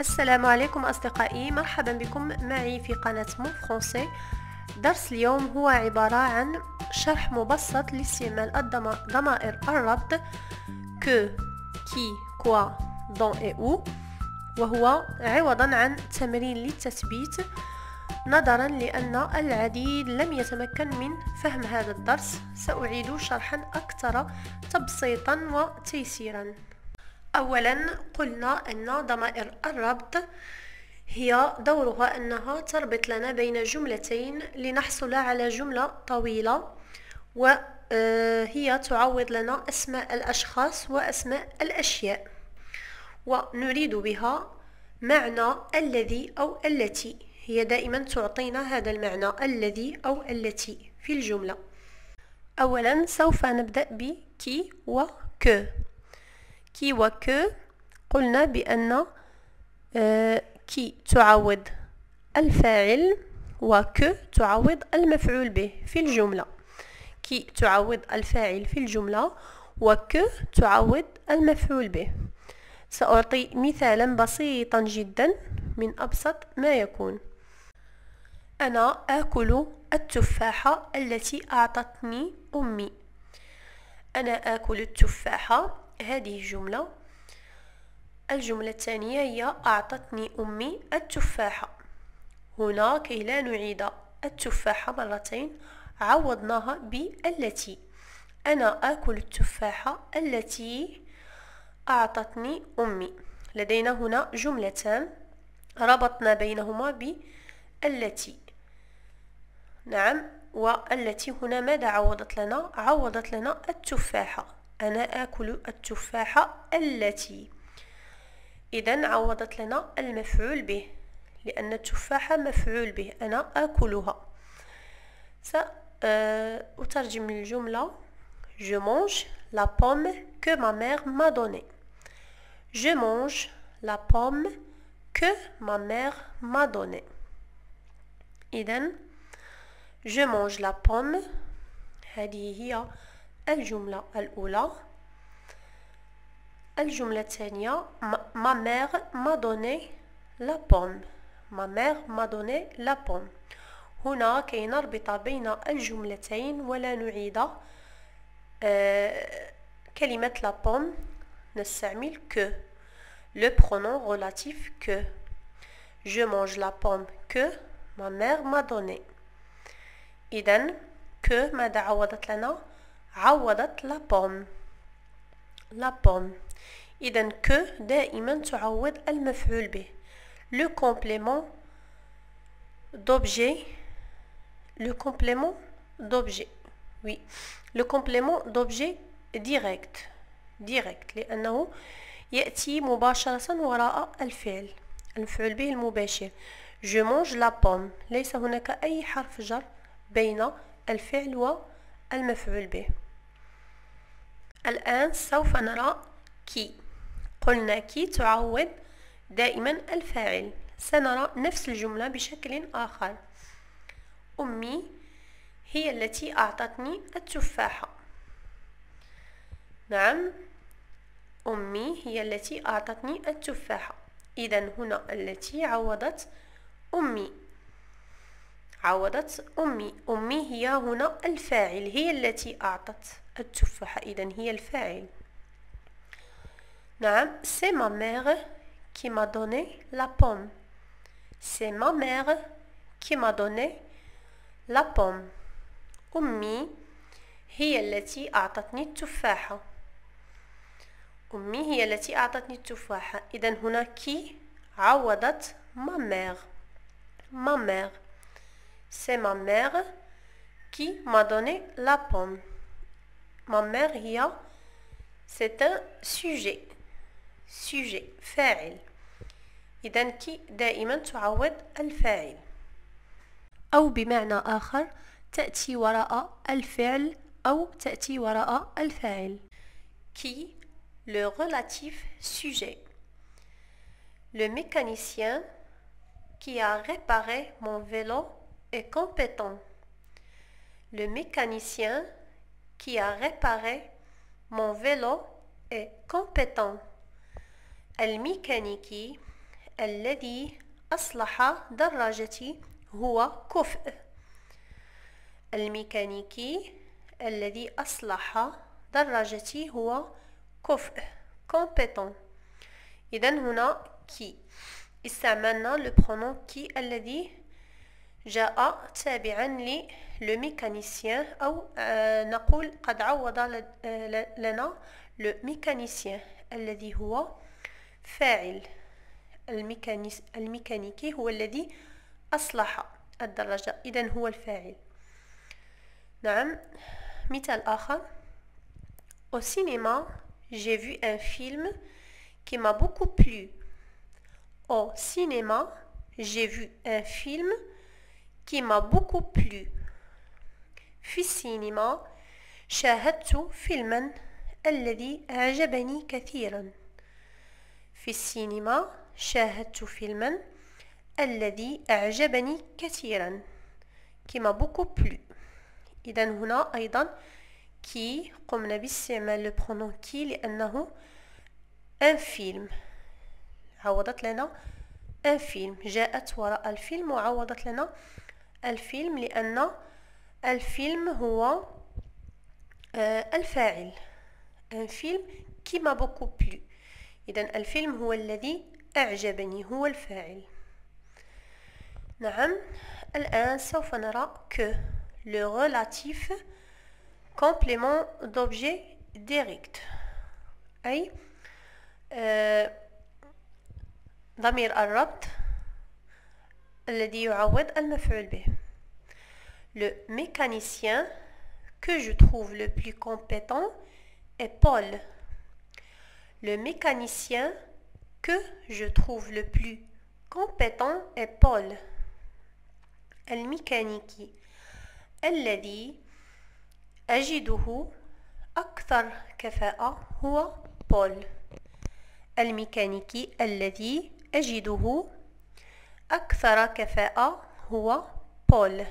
السلام عليكم أصدقائي مرحبا بكم معي في قناة مون فرونسي درس اليوم هو عبارة عن شرح مبسط لاستعمال ضمائر الربط ك كي كوا دون اي او وهو عوضا عن تمرين للتثبيت نظرا لأن العديد لم يتمكن من فهم هذا الدرس سأعيد شرحا أكثر تبسيطا وتيسيرا أولا قلنا أن ضمائر الربط هي دورها أنها تربط لنا بين جملتين لنحصل على جملة طويلة وهي آه، تعوض لنا أسماء الأشخاص وأسماء الأشياء ونريد بها معنى الذي أو التي هي دائما تعطينا هذا المعنى الذي أو التي في الجملة أولا سوف نبدأ بكي وكو كي وكو قلنا بأن آه، كي تعوض الفاعل وكو تعوض المفعول به في الجملة كي تعوض الفاعل في الجملة وكو تعوض المفعول به سأعطي مثالا بسيطا جدا من أبسط ما يكون أنا آكل التفاحة التي أعطتني أمي أنا آكل التفاحة هذه الجملة الجملة الثانية هي أعطتني أمي التفاحة هنا كي لا نعيد التفاحة مرتين عوضناها بالتي أنا آكل التفاحة التي أعطتني أمي لدينا هنا جملتان ربطنا بينهما بالتي نعم والتي هنا ماذا عوضت لنا عوضت لنا التفاحة أنا آكل التفاحة التي إذا عوضت لنا المفعول به لأن التفاحة مفعول به أنا آكلها سأترجم آه، الجملة Je mange la pomme que ma mère m'a donnée. Je mange la pomme que ma mère m'a donnée. إذا je mange la pomme هذه هي الجملة الأولى الجملة الثانية ما مير ما دوني لا بوم ما مير ما دوني لا بوم هنا كي نربط بين الجملتين ولا نعيد آه كلمة لا بوم نستعمل كو لو برونون غولاتيف كو je mange la pomme que ma mère m'a donnée إذا que ماذا عوضت لنا عوضت لا بوم لا بوم اذا كو دائما تعوض المفعول به لو كومبليمون دوبجي لو كومبليمون دوبجي وي لو كومبليمون دوبجي ديريكت ديريكت لأنه يأتي مباشرة وراء الفعل المفعول به المباشر جو مونج لا بوم ليس هناك أي حرف جر بين الفعل و المفعول به الآن سوف نرى كي قلنا كي تعوض دائما الفاعل سنرى نفس الجملة بشكل آخر أمي هي التي أعطتني التفاحة نعم أمي هي التي أعطتني التفاحة إذا هنا التي عوضت أمي عوضت أمي أمي هي هنا الفاعل هي التي أعطت التفاحة إذا هي الفاعل نعم سي ما ميغ كي ما دوني لا بوم سي ما ميغ كي ما دوني لا بوم أمي هي التي أعطتني التفاحة. أمي هي التي أعطتني التفاحة. إذا هنا كي عوضت ما ميغ. ما ميغ. C'est ma mère qui m'a donné la pomme. Ma mère, Ria, c'est un sujet. sujet فاعل إذا al دائما تعوض bimana akhar, t'ati wara'a al وراء Ou t'ati wara'a le الفاعل qui le relatif sujet le mécanicien qui a réparé mon vélo compétent. Le mécanicien qui a réparé mon vélo est compétent. الميكانيكي الذي أصلح دراجتي هو كفء الميكانيكي الذي أصلح دراجتي هو كفء compétent إذا هنا qui استعملنا le pronom qui الذي جاء تابعا لو ميكانيسيان أو آه، نقول قد عوض آه، لنا لو ميكانيسيان الذي هو فاعل الميكانيس الميكانيكي هو الذي أصلح الدراجة إذا هو الفاعل نعم مثال آخر او سينما جي في ان فيلم كي ما بوكو بلو او سينما جي في ان فيلم qui m'a beaucoup plu في السينما شاهدت فيلما الذي أعجبني كثيرا في السينما شاهدت فيلما الذي أعجبني كثيرا كما beaucoup بلو إذا هنا أيضا كي قمنا باستعمال لو برونون كي لأنه ان فيلم عوضت لنا ان فيلم جاءت وراء الفيلم وعوضت لنا الفيلم لأن الفيلم هو آه، الفاعل ان فيلم كي ما بوكو بلو إذا الفيلم هو الذي أعجبني هو الفاعل نعم الآن سوف نرى ك لو غولاتيف كومبليمون دوبجي ديريكت أي آه، ضمير الربط le mécanicien que je trouve le plus compétent est Paul le mécanicien que je trouve le plus compétent est Paul الميكانيكي الذي أجده أكثر كفاءة هو بول الميكانيكي الذي أجده أكثر كفاءة هو بول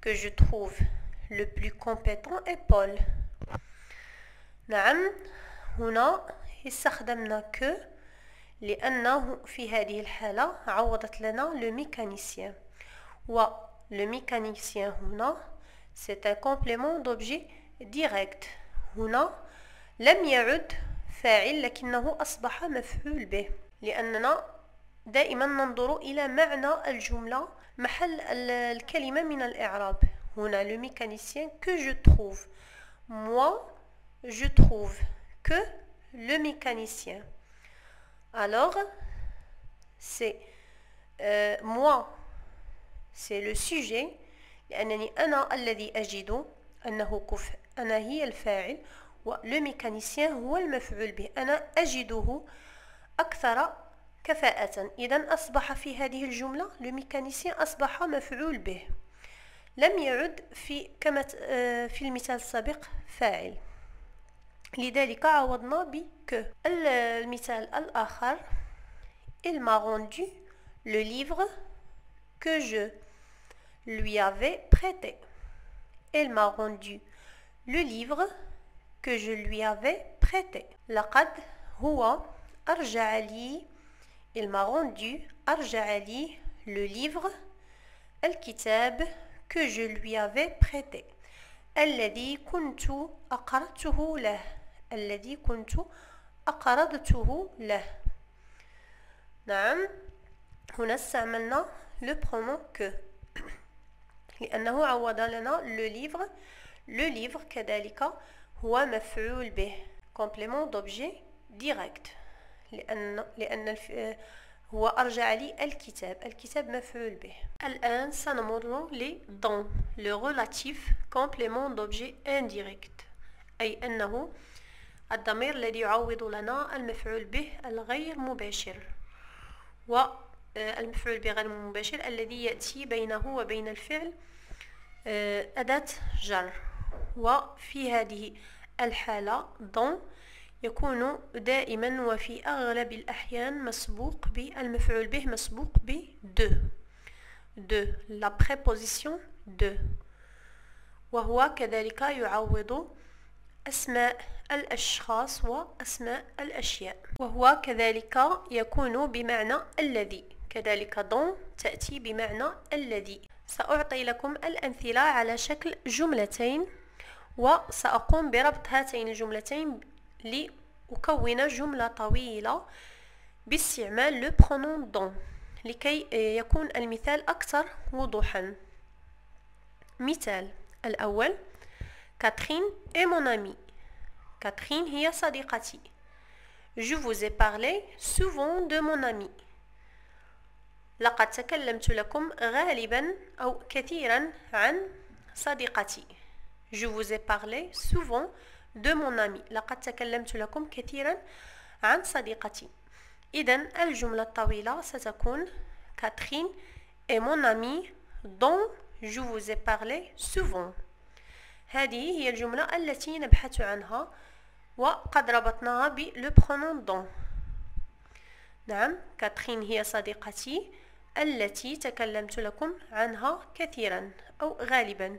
que je trouve le plus compétent est Paul. نعم هنا استخدمنا ك لأنه في هذه الحالة عوضت لنا le mécanicien. و le mécanicien هنا c'est un complément d'objet direct. هنا لم يعد فاعل لكنه أصبح مفعول به لأننا دائما ننظر إلى معنى الجملة محل الكلمة من الإعراب هنا لو ميكانيسيان كو جو تروف moi جو تروف كو لو ميكانيسيان alors c'est euh, moi c'est le sujet لأنني أنا الذي أجد أنه كف أنا هي الفاعل لو ميكانيسيان هو المفعول به أنا أجده أكثر كفاءة إذا أصبح في هذه الجملة لو ميكانيسيان أصبح مفعول به لم يعد في كما آه، في المثال السابق فاعل لذلك عوضنا ب المثال الآخر Il m'a rendu le livre que je lui avais prêté. il m'a rendu le livre que je lui avais prêté. لقد هو أرجع لي Il m'a rendu Arja le livre el kitab que je lui avais prêté. Elle كنت dit له kuntu كنت أقرضته له نعم هنا استعملنا le pronom que لأنه عوض لنا le livre le livre كذلك هو مفعول به complément d'objet direct لأن لأن هو أرجع لي الكتاب الكتاب مفعول به الآن سنمر لدون لو ريلاتيف كومبليمون دوبجي انديريكت أي أنه الضمير الذي يعوض لنا المفعول به الغير مباشر والمفعول آه، به غير المباشر الذي يأتي بينه وبين الفعل آه، أداة جر وفي هذه الحالة دون يكون دائما وفي أغلب الأحيان مسبوق بالمفعول به مسبوق ب دو دو لا بريبوزيسيون دو وهو كذلك يعوض أسماء الأشخاص وأسماء الأشياء وهو كذلك يكون بمعنى الذي كذلك دون تأتي بمعنى الذي سأعطي لكم الأمثلة على شكل جملتين وسأقوم بربط هاتين الجملتين لأكون جملة طويلة باستعمال لو برونون دون لكي يكون المثال أكثر وضوحا مثال الأول كاترين اي مون امي كاترين هي صديقتي Je vous ai parlé souvent de mon ami. لقد تكلمت لكم غالبا أو كثيرا عن صديقتي. Je vous ai parlé souvent de mon ami لقد تكلمت لكم كثيرا عن صديقتي إذا الجملة الطويلة ستكون كاترين اي mon امي dont je vous ai parlé souvent هذه هي الجملة التي نبحث عنها وقد ربطناها بلو pronom دون نعم كاترين هي صديقتي التي تكلمت لكم عنها كثيرا أو غالبا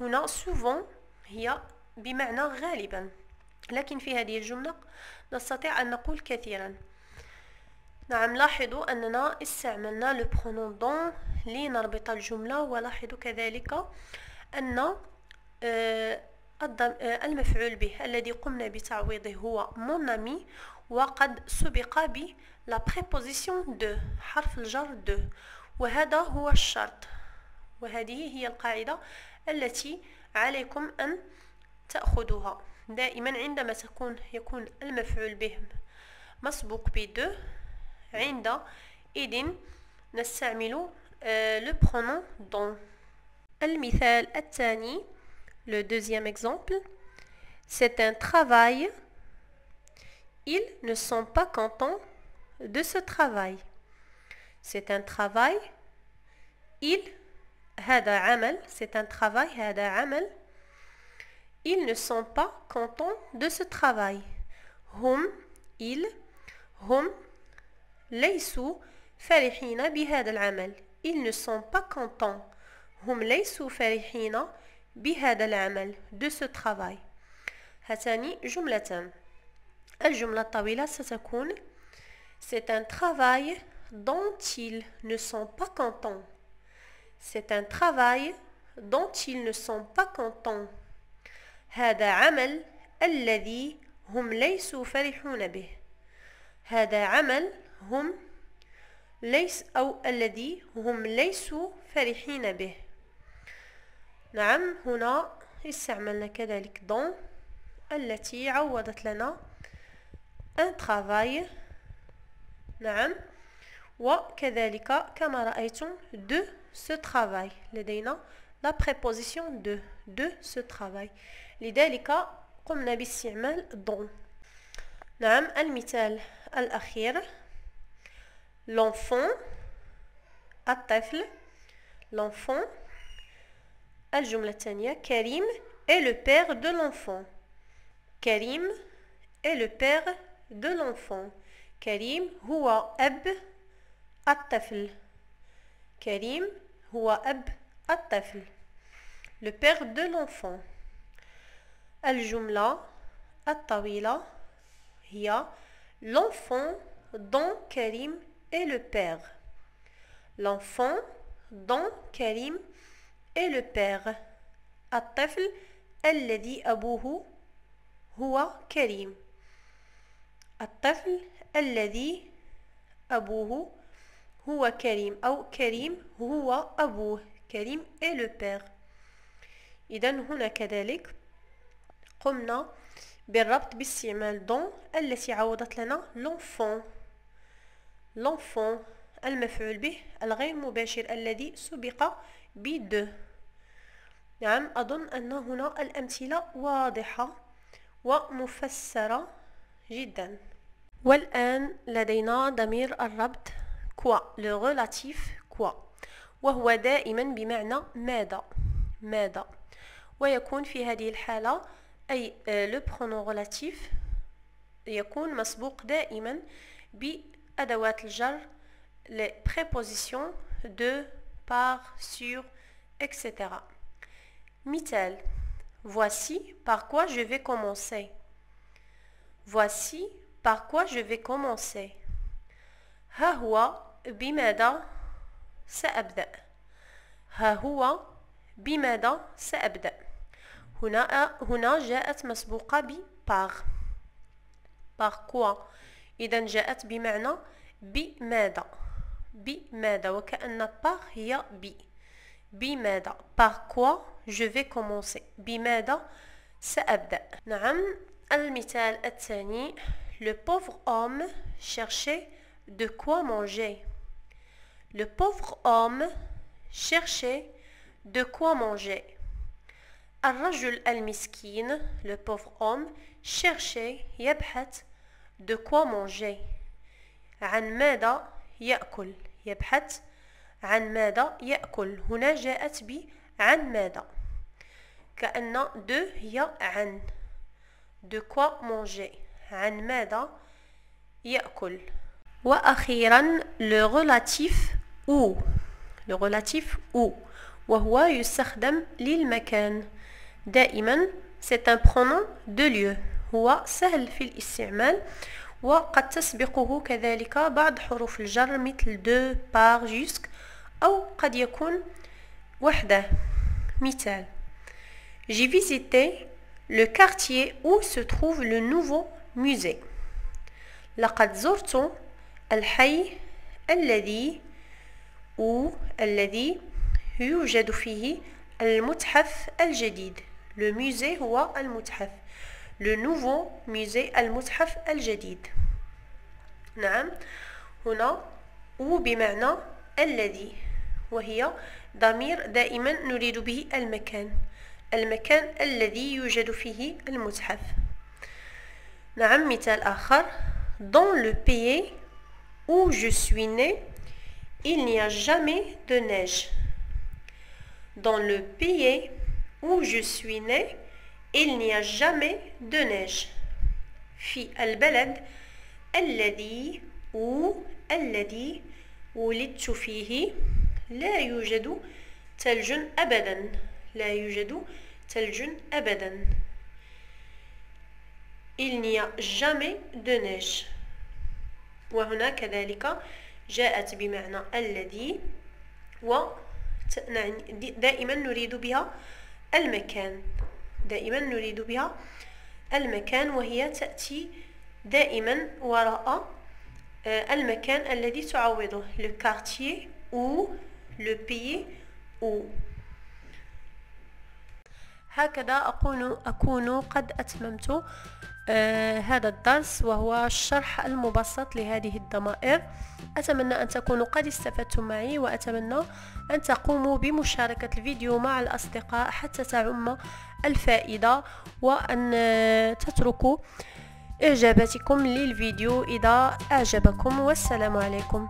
هنا سوفون هي بمعنى غالبا لكن في هذه الجملة نستطيع أن نقول كثيرا نعم لاحظوا أننا استعملنا لو دون لنربط الجملة ولاحظوا كذلك أن آه، آه، المفعول به الذي قمنا بتعويضه هو مونامي وقد سبق ب لا بريبوزيسيون دو حرف الجر دو وهذا هو الشرط وهذه هي القاعدة التي عليكم أن تأخذها دائما عندما تكون يكون المفعول به مسبوق بدو عند إذن نستعمل لو برونون دون المثال الثاني لو دوزيام اكزومبل سي un travail ils ne sont pas contents de ce travail c'est un travail ils هذا عمل سي un travail هذا عمل Ils ne sont pas contents de ce travail. هم ils هم ليسوا فرحين al العمل. Ils ne sont pas contents. هم ليسوا فرحين al العمل de ce travail. jumlatan. جملتان. الجملة الطويلة ستكون C'est un travail dont ils ne sont pas contents. C'est un travail dont ils ne sont pas contents. هذا عمل الذي هم ليسوا فرحون به هذا عمل هم ليس أو الذي هم ليسوا فرحين به نعم هنا استعملنا كذلك دون التي عوضت لنا ان ترافاي نعم وكذلك كما رأيتم دو سو ترافاي لدينا لا بريبوزيسيون دو دو سو ترافاي لذلك قمنا باستعمال دون نعم المثال الأخير لونفون الطفل لونفون الجملة الثانية كريم est le père de l'enfant كريم est le père de l'enfant كريم هو أب الطفل كريم هو أب الطفل le père de l'enfant الجملة الطويلة هي l'enfant dont Karim est le père l'enfant dont Karim est le père الطفل الذي أبوه هو كريم الطفل الذي أبوه هو كريم أو كريم هو أبوه كريم est le père إذا هنا كذلك قمنا بالربط باستعمال دون التي عوضت لنا لونفون لونفون المفعول به الغير مباشر الذي سبق بدو نعم أظن أن هنا الأمثلة واضحة ومفسرة جدا والآن لدينا ضمير الربط كوا لو غولاتيف كوا وهو دائما بمعنى ماذا ماذا ويكون في هذه الحالة Le pronom relatif غولاتيف يكون مسبوق bi بأدوات الجر les prépositions de par, sur, etc. Mitel, voici par quoi je vais commencer. Voici par quoi je vais commencer. Hahua bimeda se abde. Hahua bimeda se abde. هنا هنا جاءت مسبوقة ب par par quoi إذا جاءت بمعنى بماذا بماذا وكأن par هي ب بماذا par quoi je vais commencer بماذا سأبدأ نعم المثال الثاني le pauvre homme cherchait de quoi manger le pauvre homme cherchait de quoi manger الرجل المسكين le pauvre homme cherchait يبحث de quoi manger عن ماذا يأكل يبحث عن ماذا يأكل هنا جاءت ب عن ماذا كأن دو هي عن de quoi manger عن ماذا يأكل وأخيرا le relatif ou le relatif ou وهو يستخدم للمكان دائما سيت ان برونون دو ليو هو سهل في الاستعمال وقد تسبقه كذلك بعض حروف الجر مثل دو بار جوسك أو قد يكون وحده مثال جي فيزيتي لو كارتيي او سو تروف لو نوفو musée لقد زرت الحي الذي أو الذي يوجد فيه المتحف الجديد Le musée ou هو المتحف. Le nouveau musée المتحف al-Jadid. نعم هنا و بمعنى الذي وهي ضمير دائما نريد به المكان المكان الذي يوجد فيه المتحف نعم مثال آخر Dans le pays où je suis né, il n'y a jamais de neige. Dans le pays où je suis né, il n'y a jamais de neige. في البلد الذي ou الذي ولدت فيه لا يوجد ثلج أبدا لا يوجد ثلج أبدا il n'y a jamais de neige وهنا كذلك جاءت بمعنى الذي و دائما نريد بها المكان دائما نريد بها المكان وهي تأتي دائما وراء آه، المكان الذي تعوضه لو كارتيي او لو بيي او هكذا أكون, أكون قد أتممت آه، هذا الدرس وهو الشرح المبسط لهذه الضمائر أتمنى أن تكونوا قد استفدتم معي وأتمنى أن تقوموا بمشاركة الفيديو مع الأصدقاء حتى تعم الفائدة وأن آه، تتركوا إعجاباتكم للفيديو إذا أعجبكم والسلام عليكم